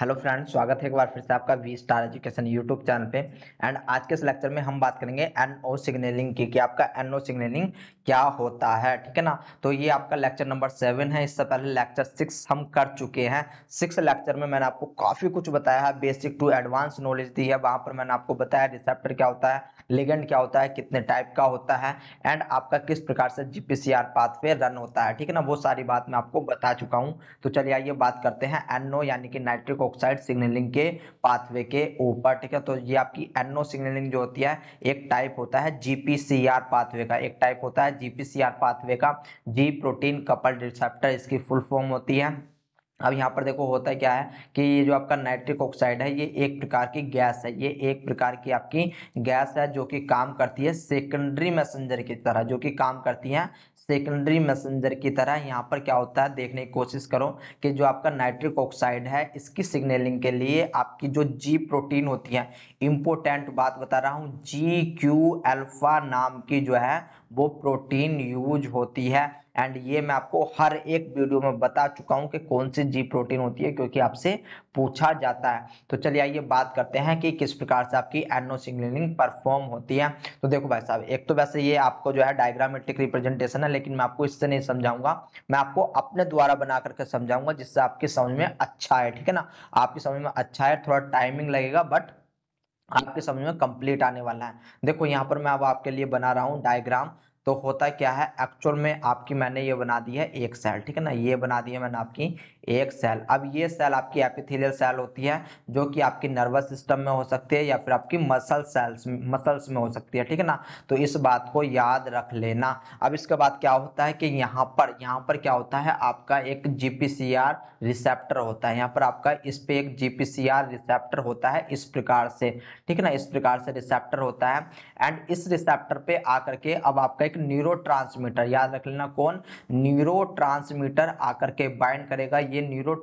hello friends स्वागत है एक बार फिर से आपका V star education YouTube channel पे एंड आज के इस लेक्चर में हम बात करेंगे एनओ सिग्नलिंग की कि आपका एनओ सिग्नलिंग क्या होता है ठीक है ना तो ये आपका लेक्चर नंबर सेवन है इससे पहले लेक्चर सिक्स हम कर चुके हैं सिक्स लेक्चर में मैंने आपको काफ़ी कुछ बताया है बेसिक टू एडवांस नॉलेज दी है वहां पर मैंने आपको बताया रिसेप्टर क्या होता है लिगेंड क्या होता है कितने टाइप का होता है एंड आपका किस प्रकार से जीपीसीआर पाथवे रन होता है ठीक है ना वो सारी बात मैं आपको बता चुका हूँ तो चलिए आइए बात करते हैं एनओ यानी कि नाइट्रिक ऑक्साइड सिग्नलिंग के पाथवे के ऊपर ठीक है तो ये आपकी एनओ सिग्नलिंग जो होती है एक टाइप होता है जीपीसीआर पाथवे का एक टाइप होता है जीपीसीआर पाथवे का जी प्रोटीन कपल रिसेप्टर इसकी फुल फॉर्म होती है अब यहाँ पर देखो होता है क्या है कि ये जो आपका नाइट्रिक ऑक्साइड है ये एक प्रकार की गैस है ये एक प्रकार की आपकी गैस है जो कि काम करती है सेकेंडरी मैसेंजर की तरह जो कि काम करती है सेकेंडरी मैसेंजर की तरह यहाँ पर क्या होता है देखने की कोशिश करो कि जो आपका नाइट्रिक ऑक्साइड है इसकी सिग्नलिंग के लिए आपकी जो जी प्रोटीन होती है इम्पोर्टेंट बात बता रहा हूँ जी क्यू एल्फा नाम की जो है वो प्रोटीन यूज होती है एंड ये मैं आपको हर एक वीडियो में बता चुका हूं कि कौन सी जी प्रोटीन होती है क्योंकि आपसे पूछा जाता है तो चलिए आइए बात करते हैं कि किस प्रकार से आपकी एनो सिग्नलिंग परफॉर्म होती है तो देखो भाई साहब एक तो वैसे ये आपको जो है डायग्रामेटिक रिप्रेजेंटेशन है लेकिन मैं आपको इससे नहीं समझाऊंगा मैं आपको अपने द्वारा बना करके समझाऊंगा जिससे आपकी समझ में अच्छा है ठीक है ना आपकी समझ में अच्छा है थोड़ा टाइमिंग लगेगा बट आपके समझ में कंप्लीट आने वाला है देखो यहाँ पर मैं अब आपके लिए बना रहा हूँ डायग्राम तो होता क्या है एक्चुअल में आपकी मैंने ये बना दी है एक सेल ठीक है ना ये बना दी है मैंने आपकी एक सेल अब ये सेल आपकी एपिथेलियल सेल होती है जो कि आपकी नर्वस सिस्टम में हो सकती है या फिर आपकी मसल सेल्स मसल्स में हो सकती है ठीक है ना तो इस बात को याद रख लेना अब इसके बाद क्या होता है कि यहाँ पर यहाँ पर क्या होता है आपका एक जीपीसीआर रिसेप्टर होता है यहाँ पर आपका इस पे एक जीपीसीआर रिसेप्टर होता है इस प्रकार से ठीक है ना इस प्रकार से रिसेप्टर होता है एंड इस रिसेप्टर पे आकर के अब आपका एक न्यूरो याद रख लेना कौन न्यूरो आकर के बाइंड करेगा ये ये न्यूरो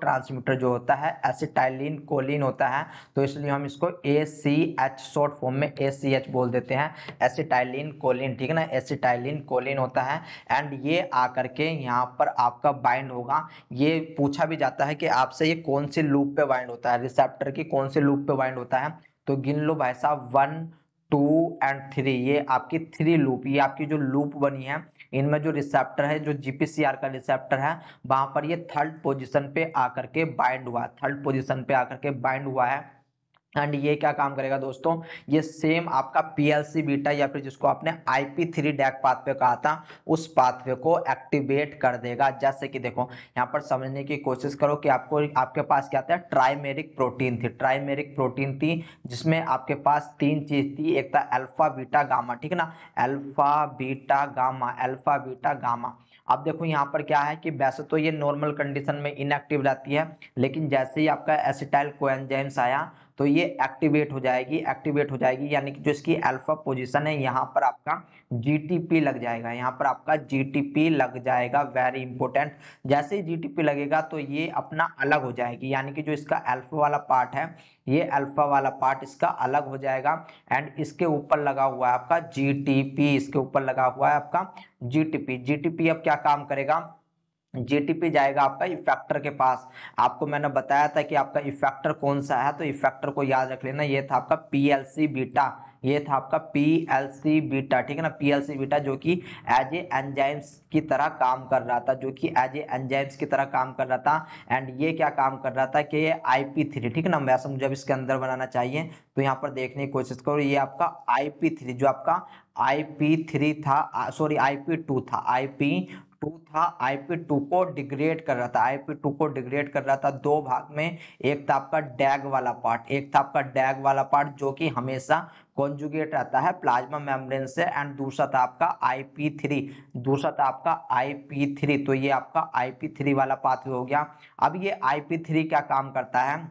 जो होता है एसिटाइलिन कोलिन होता है तो इसलिए हम इसको A C H short form में ए सी एच बोल देते हैं एसिटाइलिन कोलिन ठीक है ना एसिटाइलिन कोलिन होता है एंड ये आकर के यहाँ पर आपका बाइंड होगा ये पूछा भी जाता है कि आपसे ये कौन से लूप पे बाइंड होता है रिसेप्टर की कौन से लूप पे बाइंड होता है तो गिन लो भाई साहब वन टू एंड थ्री ये आपकी थ्री लूप ये आपकी जो लूप बनी है इनमें जो रिसेप्टर है जो जीपीसीआर का रिसेप्टर है वहां पर ये थर्ड पोजिशन पे आकर के बाइंड हुआ थर्ड पोजिशन पे आकर के बाइंड हुआ है एंड ये क्या काम करेगा दोस्तों ये सेम आपका पीएलसी बीटा या फिर जिसको आपने आईपी थ्री डैक पाथवे कहा था उस पाथवे को एक्टिवेट कर देगा जैसे कि देखो यहाँ पर समझने की कोशिश करो कि आपको आपके पास क्या था ट्राइमेरिक प्रोटीन थी ट्राइमेरिक प्रोटीन थी जिसमें आपके पास तीन चीज थी एक था अल्फा बीटा गामा ठीक है ना alpha beta gamma alpha beta gamma अब देखो यहाँ पर क्या है कि वैसे तो ये नॉर्मल कंडीशन में इनएक्टिव रहती है लेकिन जैसे ही आपका एसिटाइल कोएंजाइम्स आया तो ये एक्टिवेट हो जाएगी एक्टिवेट हो जाएगी यानी कि जो इसकी अल्फा पोजीशन है यहाँ पर आपका जीटीपी लग जाएगा यहाँ पर आपका जीटीपी लग जाएगा वेरी इंपॉर्टेंट जैसे ही जीटीपी लगेगा तो ये अपना अलग हो जाएगी यानी कि जो इसका अल्फा वाला पार्ट है ये अल्फा वाला पार्ट इसका अलग हो जाएगा एंड इसके ऊपर लगा हुआ है आपका जीटीपी इसके ऊपर लगा हुआ है आपका जीटीपी जीटीपी अब क्या काम करेगा जीटीपी जाएगा आपका इफेक्टर के पास आपको मैंने बताया था कि आपका इफेक्टर कौन सा है तो इफेक्टर को याद रख लेना ये था आपका पीएलसी बीटा ये था आपका पी बीटा ठीक है ना पी बीटा जो कि एज ए एंजाइम्स की तरह काम कर रहा था जो कि एज ए एंजाइम्स की तरह काम कर रहा था एंड ये क्या काम कर रहा था कि ये आई थ्री ठीक है ना वैसे मुझे इसके अंदर बनाना चाहिए तो यहाँ पर देखने की कोशिश करो ये आपका आई थ्री जो आपका आई पी थ्री था सॉरी आई पी टू था आई पी टू था आईपी टू को डिग्रेड कर रहा था आईपी टू को डिग्रेड कर रहा था दो भाग में एक था आपका डैग वाला पार्ट एक था आपका डैग वाला पार्ट जो कि हमेशा कॉन्जुगेट रहता है प्लाज्मा मेम्ब्रेन से एंड दूसरा था आपका आईपी थ्री दूसरा था आपका आईपी थ्री तो ये आपका आईपी थ्री वाला पाथ हो गया अब ये आईपी थ्री क्या काम करता है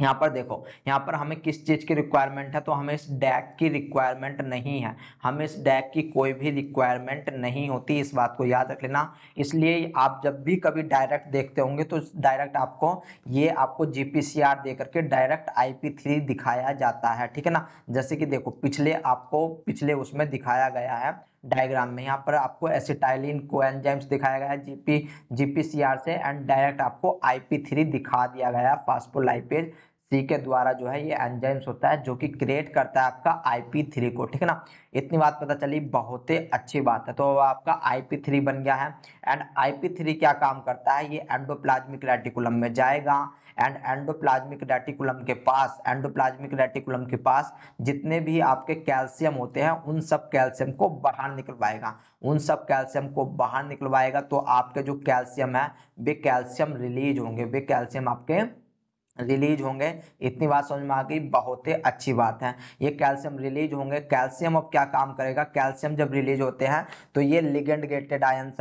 यहाँ पर देखो यहाँ पर हमें किस चीज़ की रिक्वायरमेंट है तो हमें इस डैक की रिक्वायरमेंट नहीं है हमें इस डैक की कोई भी रिक्वायरमेंट नहीं होती इस बात को याद रख लेना इसलिए आप जब भी कभी डायरेक्ट देखते होंगे तो डायरेक्ट आपको ये आपको जी दे करके डायरेक्ट आई दिखाया जाता है ठीक है ना जैसे कि देखो पिछले आपको पिछले उसमें दिखाया गया है डायग्राम में यहाँ पर आपको एसिटाइलिन को एंजाइम्स दिखाया गया है जीपी जीपीसीआर से एंड डायरेक्ट आपको आईपी थ्री दिखा दिया गया है फास्फोलाइपेज सी के द्वारा जो है ये एंजाइम्स होता है जो कि क्रिएट करता है आपका आई थ्री को ठीक है ना इतनी बात पता चली बहुत ही अच्छी बात है तो आपका आईपी थ्री बन गया है एंड आई थ्री क्या काम करता है ये एंडोप्लाज्मिक रेटिकुलम में जाएगा एंड एंडोप्लाज्मिक रेटिकुलम के पास एंडोप्लाज्मिक रेटिकुलम के पास जितने भी आपके कैल्शियम होते हैं उन सब कैल्शियम को बाहर निकलवाएगा उन सब कैल्शियम को बाहर निकलवाएगा तो आपके जो कैल्शियम है वे कैल्शियम रिलीज होंगे वे कैल्शियम आपके रिलीज होंगे इतनी बात समझ में आ गई बहुत ही अच्छी बात है ये कैल्शियम रिलीज होंगे कैल्शियम अब क्या काम करेगा कैल्शियम जब रिलीज होते हैं तो ये लिगेंड गेटेड आयन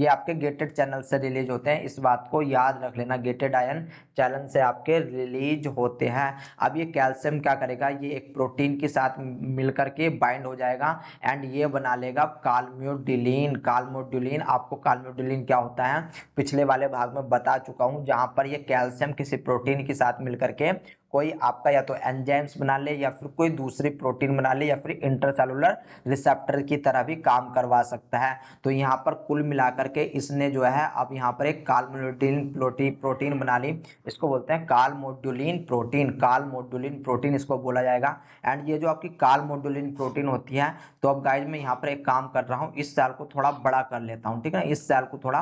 ये आपके गेटेड चैनल से रिलीज होते हैं इस बात को याद रख लेना गेटेड आयन चैनल से आपके रिलीज होते हैं अब ये कैल्शियम क्या करेगा ये एक प्रोटीन के साथ मिलकर के बाइंड हो जाएगा एंड ये बना लेगा कालम्योडिलीन कालमोडुलिन आपको कालमोडुलिन क्या होता है पिछले वाले भाग में बता चुका हूँ जहाँ पर ये कैल्शियम किसी प्रोटीन के साथ साथ मिलकर के कोई आपका या तो एंजाइम्स बना ले या फिर कोई दूसरी प्रोटीन बना ले या फिर इंटरसेलुलर रिसेप्टर की तरह भी काम करवा सकता है तो यहाँ पर कुल मिलाकर के इसने जो है अब यहाँ पर एक कालमोड्यूलिन प्रोटीन प्रोटीन बना ली इसको बोलते हैं कालमोड्यूलिन प्रोटीन कालमोड्यूलिन प्रोटीन इसको बोला जाएगा एंड ये जो आपकी कालमोड्यूलिन प्रोटीन होती है तो अब गाइज में यहाँ पर एक काम कर रहा हूँ इस सेल को थोड़ा बड़ा कर लेता हूँ ठीक है इस सेल को थोड़ा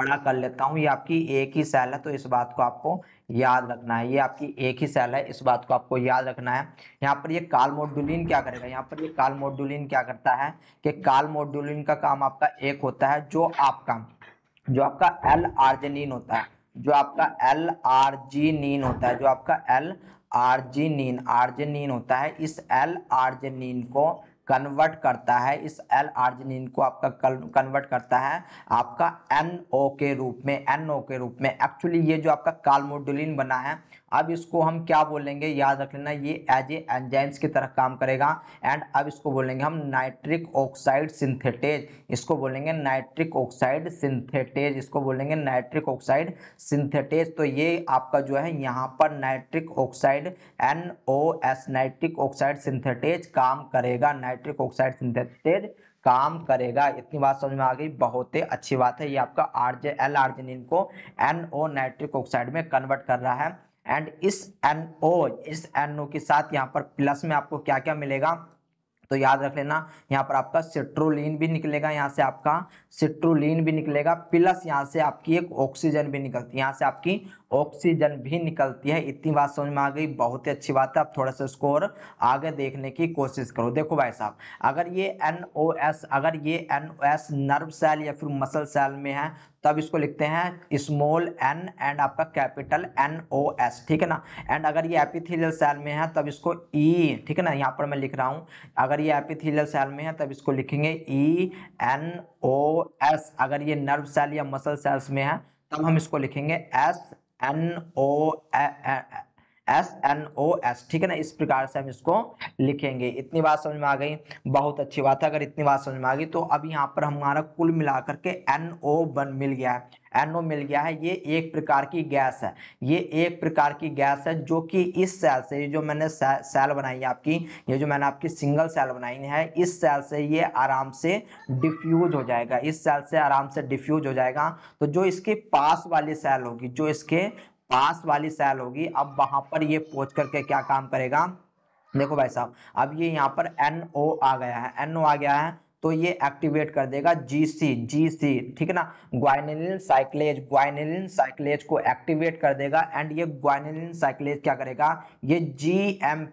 बड़ा कर लेता हूँ ये आपकी एक ही सेल है तो इस बात को आपको याद रखना है ये आपकी एक ही सेल है इस बात को आपको याद रखना है यहाँ पर ये काल मोडुलिन क्या करेगा यहाँ पर ये काल मोडुलिन क्या करता है कि काल मोडुलिन का काम आपका एक होता है जो आपका जो आपका एल आर्जेनिन होता है जो आपका एल आर्जिनिन होता है जो आपका एल आर्जिनिन आर्जेनिन होता है इस एल आर्जेनिन को कन्वर्ट करता है इस एल आर्जिनिन को आपका कन्वर्ट करता है आपका एनओ के रूप में एनओ के रूप में एक्चुअली ये जो आपका कालमोडुलिन बना है अब इसको हम क्या बोलेंगे याद रख लेना ये एज ए एंजाइम्स की तरह काम करेगा एंड अब इसको बोलेंगे हम नाइट्रिक ऑक्साइड सिंथेटेज इसको बोलेंगे नाइट्रिक ऑक्साइड सिंथेटेज इसको बोलेंगे नाइट्रिक ऑक्साइड सिंथेटेज तो ये आपका जो है यहाँ पर nitric oxide N O S nitric oxide synthetase काम करेगा नाइट्रिक ऑक्साइड सिंथेटेज काम करेगा इतनी बात समझ में आ गई बहुत ही अच्छी बात है ये आपका आरजे एल आर्जिनिन को एन ओ नाइट्रिक ऑक्साइड में कन्वर्ट कर रहा है एंड इस एन ओ इस एन ओ के साथ यहाँ पर प्लस में आपको क्या क्या मिलेगा तो याद रख लेना यहाँ पर आपका सिट्रोलिन भी निकलेगा यहाँ से आपका सिट्रोलिन भी निकलेगा प्लस यहाँ से आपकी एक ऑक्सीजन भी निकलती है यहाँ से आपकी ऑक्सीजन भी निकलती है इतनी बात समझ में आ गई बहुत ही अच्छी बात है आप थोड़ा सा स्कोर आगे देखने की कोशिश करो देखो भाई साहब अगर ये एन अगर ये एन नर्व सेल या फिर मसल सेल में है तब इसको लिखते हैं स्मॉल एन एंड आपका कैपिटल एन ओ एस ठीक है ना एंड अगर ये एपिथेलियल सेल में है तब इसको ई e, ठीक है ना यहाँ पर मैं लिख रहा हूँ अगर ये एपिथेलियल सेल में है तब इसको लिखेंगे E e N O S अगर ये नर्व सेल या मसल सेल्स में है तब हम इसको लिखेंगे S N O S N O S ठीक है ना इस प्रकार से हम इसको लिखेंगे इतनी बात समझ में आ गई बहुत अच्छी बात है अगर इतनी बात समझ में आ गई तो अब यहाँ पर हमारा कुल मिलाकर के एन ओ बन मिल गया है एन ओ मिल गया है ये एक प्रकार की गैस है ये एक प्रकार की गैस है जो कि इस सेल से ये जो मैंने सेल बनाई है आपकी ये जो मैंने आपकी सिंगल सेल बनाई है इस सेल से ये आराम से डिफ्यूज हो जाएगा इस सेल से आराम से डिफ्यूज हो जाएगा तो जो इसके पास वाली सेल होगी जो इसके पास वाली सेल होगी अब वहां पर ये पहुंच करके क्या काम करेगा देखो भाई साहब अब ये यहाँ पर एन NO आ गया है एन NO आ गया है तो ये एक्टिवेट कर देगा जी सी ठीक है ना ग्वाइनिलिन साइक्लेज ग्वाइनिलिन साइक्लेज को एक्टिवेट कर देगा एंड ये ग्वाइनिलिन साइक्लेज क्या करेगा ये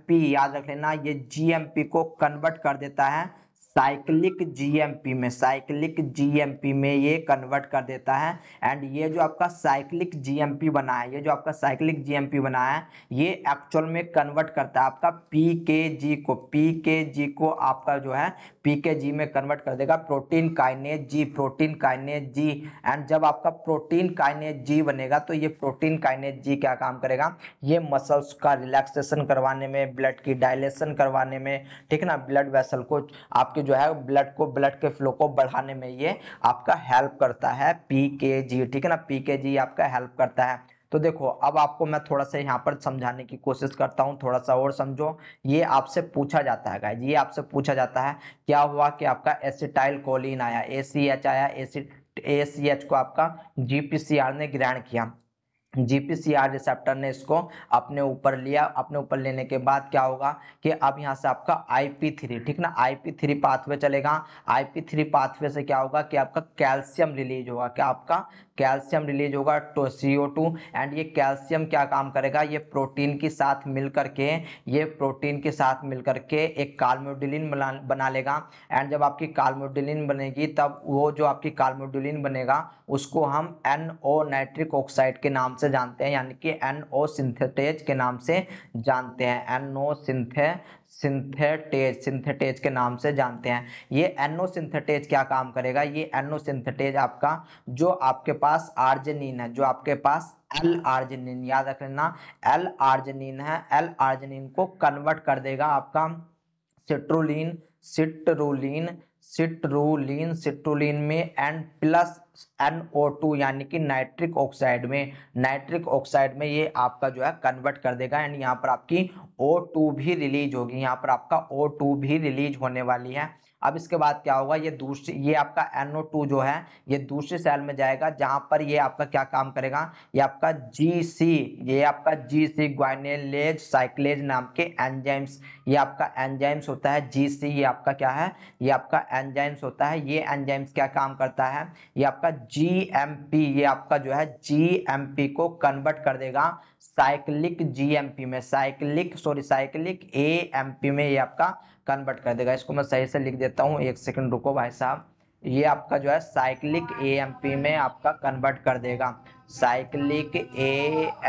पी याद रख लेना ये पी को कन्वर्ट कर देता है साइक्लिक जीएमपी में साइक्लिक जीएमपी में ये कन्वर्ट कर देता है एंड ये जो आपका साइक्लिक जीएमपी बना है ये जो आपका साइक्लिक जीएमपी बना है ये एक्चुअल में कन्वर्ट करता है आपका पीकेजी को पीकेजी को आपका जो है पीकेजी में कन्वर्ट कर देगा protein kinase G protein kinase G and जब आपका प्रोटीन काइने जी बनेगा तो ये प्रोटीन काइने जी क्या काम करेगा ये मसल्स का रिलैक्सेशन करवाने में ब्लड की डायलेशन करवाने में ठीक है ना ब्लड वेसल को आपके जो है ब्लड को ब्लड के फ्लो को बढ़ाने में ये आपका हेल्प करता है पी के जी ठीक है ना पी के जी आपका हेल्प करता है तो देखो अब आपको मैं थोड़ा सा यहाँ पर समझाने की कोशिश करता हूँ थोड़ा सा और समझो ये आपसे पूछा जाता है गाइज ये आपसे पूछा जाता है क्या हुआ कि आपका एसिटाइल कोलिन आया ए आया एसिड ए को आपका जीपीसीआर ने ग्रहण किया जीपीसीआर रिसेप्टर ने इसको अपने ऊपर लिया अपने ऊपर लेने के बाद क्या होगा कि अब यहाँ से आपका आईपी थ्री ठीक ना आईपी थ्री पाथवे चलेगा आईपी थ्री पाथवे से क्या होगा कि आपका कैल्शियम रिलीज होगा क्या आपका कैल्शियम रिलीज होगा टो सी टू एंड ये कैल्शियम क्या काम करेगा ये प्रोटीन के साथ मिल के ये प्रोटीन के साथ मिल के एक कार्मोडिलिन बना लेगा एंड जब आपकी कार्मोडिलिन बनेगी तब वो जो आपकी कार्मोडिलिन बनेगा उसको हम एन नाइट्रिक ऑक्साइड के नाम से से जानते हैं यानी कि एनओ सिंथेटेज के नाम से जानते हैं एनओ सिंथे सिंथेटेज सिंथेटेज के नाम से जानते हैं ये एनओ सिंथेटेज क्या काम करेगा ये एनओ सिंथेटेज आपका जो आपके पास आर्जेनिन है जो आपके पास एल आर्जेनिन याद रख लेना एल आर्जेनिन है एल आर्जेनिन को कन्वर्ट कर देगा आपका सिट्रोलिन सिट्रोलिन सिट्रोलिन सिट्रोलिन में एन प्लस NO2 यानी कि नाइट्रिक ऑक्साइड में नाइट्रिक ऑक्साइड में ये आपका जो है कन्वर्ट कर देगा एंड यहाँ पर आपकी O2 भी रिलीज होगी यहाँ पर आपका O2 भी रिलीज होने वाली है अब इसके बाद क्या होगा ये दूसरी ये आपका एनओ टू जो है ये दूसरे सेल में जाएगा जहां पर ये आपका क्या काम करेगा ये आपका जी सी ये आपका जी सी ग्वाइनेलेज साइक्लेज नाम के एंजाइम्स ये आपका एंजाइम्स होता है जी सी ये आपका क्या है ये आपका एंजाइम्स होता है ये एंजाइम्स क्या काम करता है ये आपका जी एम पी ये आपका जो है जी एम पी को कन्वर्ट कर देगा साइक्लिक जीएमपी में साइक्लिक सॉरी साइक्लिक एएमपी में ये आपका कन्वर्ट कर देगा इसको मैं सही से लिख देता हूँ एक सेकंड रुको भाई साहब ये आपका जो है साइक्लिक ए में आपका कन्वर्ट कर देगा साइक्लिक ए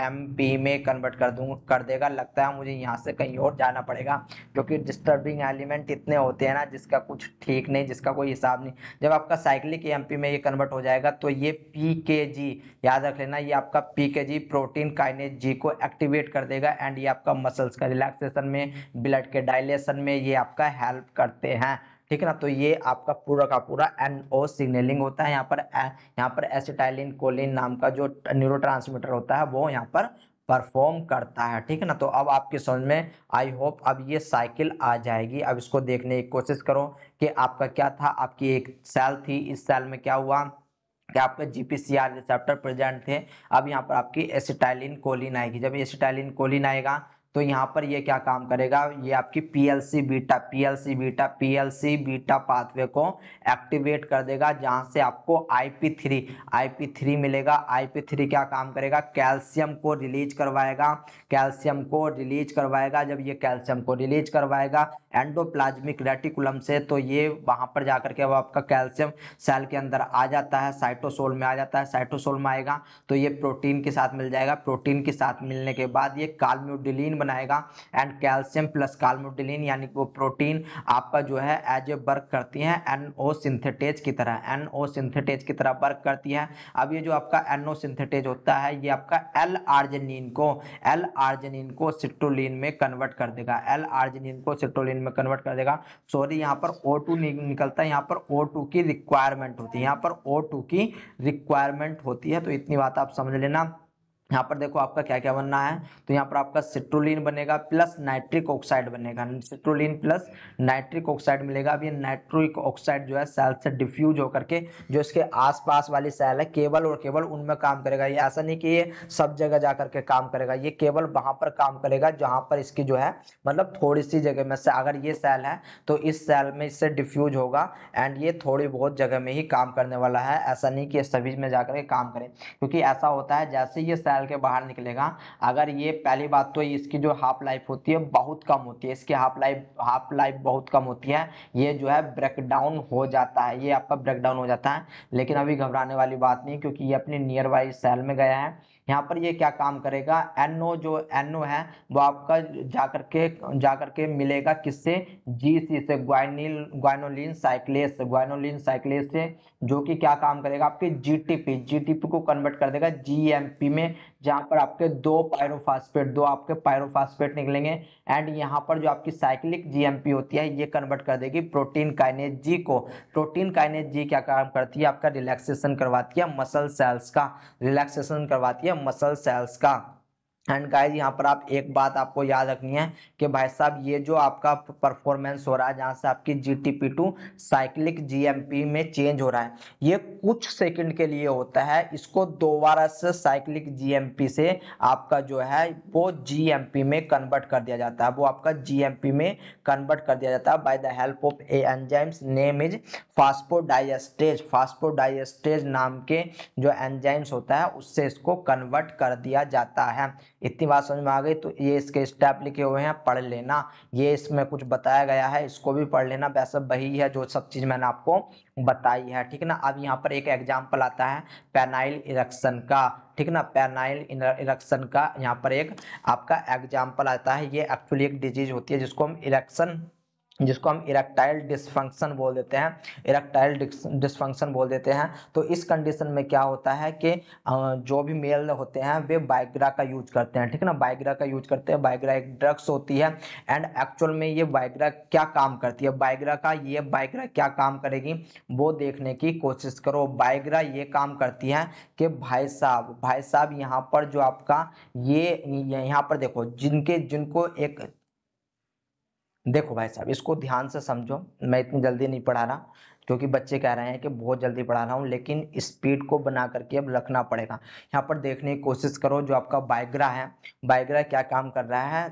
एम पी में कन्वर्ट कर दूँ कर देगा लगता है मुझे यहाँ से कहीं और जाना पड़ेगा क्योंकि डिस्टर्बिंग एलिमेंट इतने होते हैं ना जिसका कुछ ठीक नहीं जिसका कोई हिसाब नहीं जब आपका साइक्लिक ए एम पी में ये कन्वर्ट हो जाएगा तो ये पी के जी याद रख लेना ये आपका पी के जी प्रोटीन काइनेज जी को एक्टिवेट कर देगा एंड ये आपका मसल्स का रिलैक्सेशन में ब्लड के डायलेशन में ये आपका हेल्प करते हैं ठीक है ना तो ये आपका पूरा का पूरा एनओ सिग्नलिंग होता है यहाँ पर यहाँ पर एसिटाइलिन कोलिन नाम का जो न्यूरो होता है वो यहाँ पर परफॉर्म करता है ठीक है ना तो अब आपके समझ में आई होप अब ये साइकिल आ जाएगी अब इसको देखने की कोशिश करो कि आपका क्या था आपकी एक सेल थी इस सेल में क्या हुआ कि आपके जीपीसीआर रिसेप्टर प्रेजेंट थे अब यहाँ पर आपकी एसिटाइलिन कोलिन आएगी जब एसिटाइलिन कोलिन आएगा तो यहाँ पर ये क्या काम करेगा ये आपकी PLC beta PLC beta PLC beta pathway को एक्टिवेट कर देगा जहाँ से आपको आईपी थ्री आईपी थ्री मिलेगा आईपी थ्री क्या काम करेगा कैल्शियम को रिलीज करवाएगा कैल्शियम को रिलीज करवाएगा जब ये कैल्शियम को रिलीज करवाएगा एंडोप्लाज्मिक रेटिकुलम से तो ये वहां पर जाकर के अब आपका कैल्शियम सेल के अंदर आ जाता है साइटोसोल में आ जाता है साइटोसोल में आएगा तो ये प्रोटीन के साथ मिल जाएगा प्रोटीन के साथ मिलने के बाद ये कालम्यूडिलीन बनाएगा एंड कैल्शियम प्लस कालम्यूडिलीन यानी वो प्रोटीन आपका जो है एज ए वर्क करती है एनओ सिंथेटेज की तरह एन ओ सिंथेटेज की तरह वर्क करती है अब ये जो आपका एनओ सिंथेटेज होता है ये आपका एल आर्जेनिन को एल आर्जेनिन को सिट्रोलिन में कन्वर्ट कर देगा एल आर्जेनिन को सिट्रोलिन में कन्वर्ट कर देगा सॉरी यहाँ पर ओ टू निकलता है यहाँ पर ओ टू की रिक्वायरमेंट होती है यहाँ पर ओ टू की रिक्वायरमेंट होती है तो इतनी बात आप समझ लेना यहाँ पर देखो आपका क्या क्या बनना है तो यहाँ पर आपका सिट्रोलिन बनेगा प्लस नाइट्रिक ऑक्साइड बनेगा सिट्रोलिन प्लस नाइट्रिक ऑक्साइड मिलेगा अब ये नाइट्रिक ऑक्साइड जो है सेल से डिफ्यूज होकर के जो इसके आसपास वाली सेल है केवल और केवल उनमें काम करेगा ये ऐसा नहीं कि ये सब जगह जा करके काम करेगा ये केवल वहां पर काम करेगा जहां पर इसकी जो है मतलब थोड़ी सी जगह में से अगर ये सेल है तो इस सेल में इससे डिफ्यूज होगा एंड ये थोड़ी बहुत जगह में ही काम करने वाला है ऐसा नहीं कि सभी में जाकर के काम करे क्योंकि ऐसा होता है जैसे ये सेल डाल के बाहर निकलेगा अगर ये पहली बात तो इसकी जो हाफ लाइफ होती है बहुत कम होती है इसकी हाफ लाइफ हाफ लाइफ बहुत कम होती है ये जो है ब्रेकडाउन हो जाता है ये आपका ब्रेकडाउन हो जाता है लेकिन अभी घबराने वाली बात नहीं क्योंकि ये अपने नियर बाई सेल में गया है यहाँ पर ये क्या काम करेगा एनओ जो एनओ है वो आपका जाकर के जाकर के मिलेगा किससे जी सी से ग्वाइनिल ग्वाइनोलिन साइक्लेस ग्वाइनोलिन साइक्लेस से जो कि क्या काम करेगा आपके जीटीपी जीटीपी को कन्वर्ट कर देगा जीएमपी में जहां पर आपके दो पायरोफास्फेट दो आपके पायरोफास्फेट निकलेंगे एंड यहां पर जो आपकी साइक्लिक जीएमपी होती है ये कन्वर्ट कर देगी प्रोटीन काइनेज जी को प्रोटीन काइनेज जी क्या काम करती है आपका रिलैक्सेशन करवाती है मसल सेल्स का रिलैक्सेशन करवाती है मसल सेल्स का एंड गाइज यहाँ पर आप एक बात आपको याद रखनी है कि भाई साहब ये जो आपका परफॉर्मेंस हो रहा है जहाँ से आपकी G T P to cyclic P में चेंज हो रहा है ये कुछ सेकंड के लिए होता है इसको दोबारा से साइक्लिक पी से आपका जो है वो पी में कन्वर्ट कर दिया जाता है वो आपका पी में कन्वर्ट कर दिया जाता है by the help of a enzymes name is phosphodiesterase phosphodiesterase नाम के जो एंजाइम्स होता है उससे इसको कन्वर्ट कर दिया जाता है इतनी बात समझ में आ गई तो ये इसके स्टेप लिखे हुए हैं पढ़ लेना ये इसमें कुछ बताया गया है इसको भी पढ़ लेना वैसे वही है जो सब चीज़ मैंने आपको बताई है ठीक है ना अब यहाँ पर एक एग्जाम्पल आता है पेनाइल इरेक्शन का ठीक ना पेनाइल इरेक्शन का यहाँ पर एक आपका एग्जाम्पल आता है ये एक्चुअली एक डिजीज होती है जिसको हम इरेक्शन जिसको हम इरेक्टाइल डिसफंक्शन बोल देते हैं इरेक्टाइल डिसफंक्शन बोल देते हैं तो इस कंडीशन में क्या होता है कि जो भी मेल होते हैं वे बाइग्रा का यूज करते हैं ठीक है ना बाइग्रा का यूज करते हैं बाइग्रा एक ड्रग्स होती है एंड एक्चुअल में ये बाइग्रा क्या काम करती है बाइग्रा का ये बाइग्रा क्या काम करेगी वो देखने की कोशिश करो बाइग्रा ये काम करती है कि भाई साहब भाई साहब यहाँ पर जो आपका ये यहाँ पर देखो जिनके जिनको एक देखो भाई साहब इसको ध्यान से समझो मैं इतनी जल्दी नहीं पढ़ा रहा क्योंकि बच्चे कह रहे हैं कि बहुत जल्दी पढ़ा रहा हूँ लेकिन स्पीड को बना करके अब रखना पड़ेगा यहाँ पर देखने की कोशिश करो जो आपका बायोग्राह है बायोग्राह क्या काम कर रहा है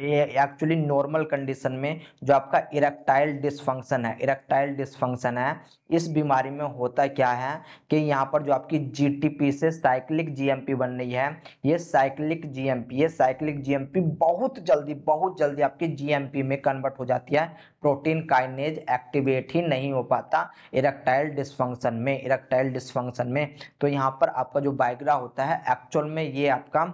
एक्चुअली नॉर्मल कंडीशन में जो आपका इरेक्टाइल डिसफंक्शन है इरेक्टाइल डिसफंक्शन है इस बीमारी में होता क्या है कि यहाँ पर जो आपकी जीटीपी से साइक्लिक जीएमपी बन रही है ये साइक्लिक जीएमपी ये साइक्लिक जीएमपी बहुत जल्दी बहुत जल्दी आपकी जीएमपी में कन्वर्ट हो जाती है प्रोटीन काइनेज एक्टिवेट ही नहीं हो पाता इरेक्टाइल डिसफंक्शन में इरेक्टाइल डिसफंक्शन में तो यहाँ पर आपका जो बाइग्रा होता है एक्चुअल में ये आपका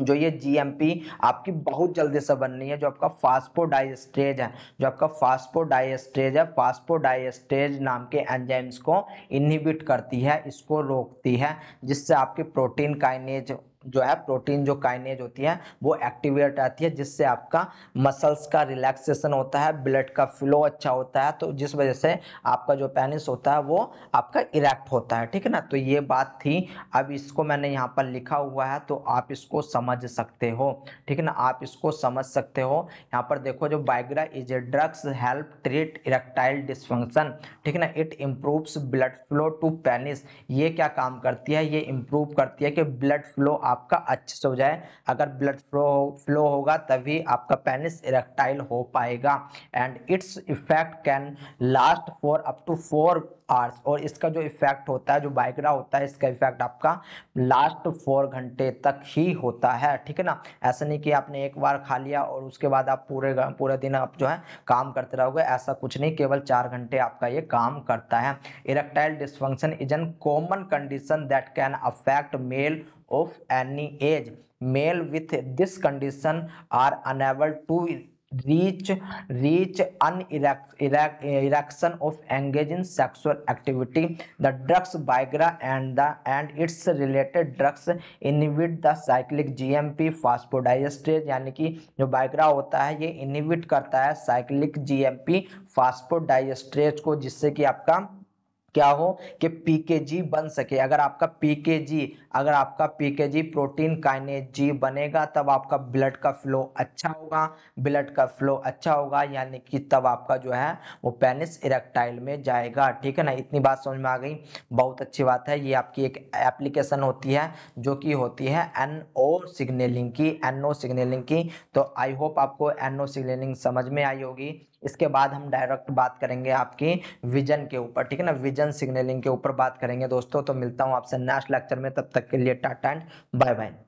जो ये जीएमपी आपकी बहुत जल्दी से बननी है जो आपका फास्फोडाइस्टेज है जो आपका फास्फोडाइस्टेज है फास्फोडाइस्टेज नाम के एंजाइम्स को इनहिबिट करती है इसको रोकती है जिससे आपकी प्रोटीन काइनेज जो है प्रोटीन जो काइनेज होती है वो एक्टिवेट आती है जिससे आपका मसल्स का रिलैक्सेशन होता है ब्लड का फ्लो अच्छा होता है तो जिस वजह से आपका जो पेनिस होता है वो आपका इरेक्ट होता है ठीक है ना तो ये बात थी अब इसको मैंने यहाँ पर लिखा हुआ है तो आप इसको समझ सकते हो ठीक है ना आप इसको समझ सकते हो यहाँ पर देखो जो Viagra is a drugs help treat erectile dysfunction ठीक है ना it improves blood flow to penis ये क्या काम करती है ये इम्प्रूव करती है कि ब्लड फ्लो आप आपका अच्छे से हो जाए अगर ब्लड फ्लो फ्लो होगा तभी आपका पेनिस इरेक्टाइल हो पाएगा and its effect can last for up to four hours और इसका जो इफेक्ट होता है जो बाइग्रा होता है इसका इफेक्ट आपका लास्ट फोर घंटे तक ही होता है ठीक है ना ऐसा नहीं कि आपने एक बार खा लिया और उसके बाद आप पूरे पूरे दिन आप जो है काम करते रहोगे ऐसा कुछ नहीं केवल चार घंटे आपका ये काम करता है erectile dysfunction is an common condition that can affect male of any age male with this condition are unable to reach reach an erect, erect, erection of engage in sexual activity the drugs viagra and the and its related drugs inhibit the cyclic gmp phosphodiesterase यानी कि जो Viagra होता है ये inhibit करता है cyclic GMP फास्फोडाइस्ट्रेज को जिससे कि आपका क्या हो कि पीकेजी बन सके अगर आपका पीकेजी अगर आपका पीकेजी प्रोटीन काइनेज जी बनेगा तब आपका ब्लड का फ्लो अच्छा होगा ब्लड का फ्लो अच्छा होगा यानी कि तब आपका जो है वो पेनिस इरेक्टाइल में जाएगा ठीक है ना इतनी बात समझ में आ गई बहुत अच्छी बात है ये आपकी एक एप्लीकेशन होती है जो कि होती है एन ओ सिग्नलिंग की एन ओ सिग्नलिंग की तो आई होप आपको एन ओ सिग्नलिंग समझ में आई होगी इसके बाद हम डायरेक्ट बात करेंगे आपकी विजन के ऊपर ठीक है ना विजन सिग्नलिंग के ऊपर बात करेंगे दोस्तों तो मिलता हूँ आपसे नेक्स्ट लेक्चर में तब तक के लिए टाटा एंड बाय बाय